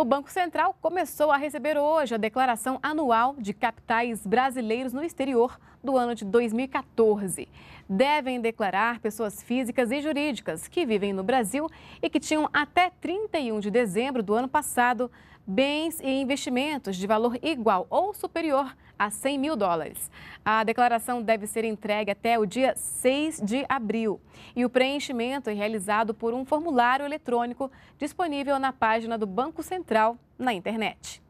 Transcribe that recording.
O Banco Central começou a receber hoje a declaração anual de capitais brasileiros no exterior do ano de 2014. Devem declarar pessoas físicas e jurídicas que vivem no Brasil e que tinham até 31 de dezembro do ano passado bens e investimentos de valor igual ou superior a 100 mil dólares. A declaração deve ser entregue até o dia 6 de abril e o preenchimento é realizado por um formulário eletrônico disponível na página do Banco Central na internet.